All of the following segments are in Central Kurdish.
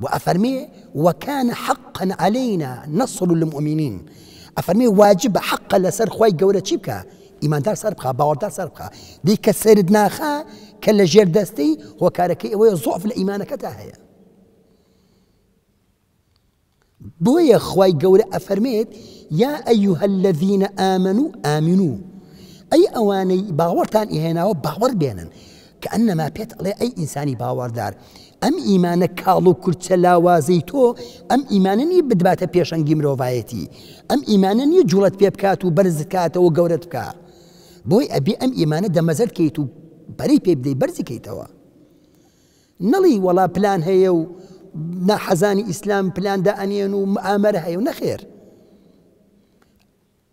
وأفرمي وكان حقا علينا نصر المؤمنين أفرمي واجب حقا لسر خواي قولة شبكة إيمان دار بخە باور دار بخە دیکە سرد ناخە كلا جردستي هو كاركي هۆکارەکەی ضعف الإيمان لە بويا هەیە بۆیە أفرميت يا أيها الذين آمنوا آمنوا أي أواني ئامین و ئەی ئەوانەی کە ئەنەما پێت ئەڵێ ئەی ئینسانی باوەڕدار ئەم ئیمانە کاڵ و کورچە لاوازەی تۆ ئەم ئیماننی بدباتە پێشەنگی مرۆڤایەتی ئەم ئیمانە نیە جوڵەت پێ بکات و بەرزکاتەوە گەورەت بکە بۆی ئەبی ئەم ئیمانە دەمەزەر کەیت و بەری پێ بدەی بەرزیکەیتەوە نەڵی وەڵا پلان هەیە و نەحەزانی ئیسلام پلاندا ئەنێن و ئامەرە هەیە و نەخێر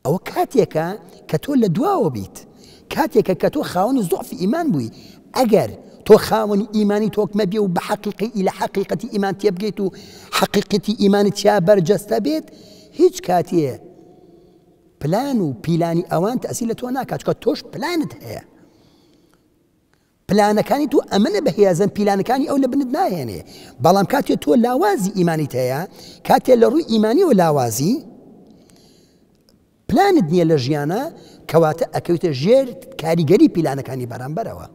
ئەوە کاتێکە کە تۆ لە دواوە بیت کاتێکە کە تۆ خاونی زۆف ئیمان بووی ئەگەر تۆ خاون ئیمانی تۆکمە بێ و بە حقیقی لە حقیقەتی ئیمان تێبگەیت و حقیقەتی ئیمانی چیا بەرجەستە بێت هیچ کاتێ پلان و پیلانی ئەوان تەسی لە تۆ ناکاتکە تۆش پلانت هەیە پلانەکانی تو ئەمەە بەهێزن پیلانەکانی ئەو لە بنت ناهێنێ بەڵام کاتێ تۆ لاوازی ئیمانیت هەیە کاتێ لە ڕووی ئیمانی و لاوازی پلانت نییە لە ژیانە کەواتە ئەکەوتە ژێر کاریگەری پیلانەکانی بەرامبەرەوە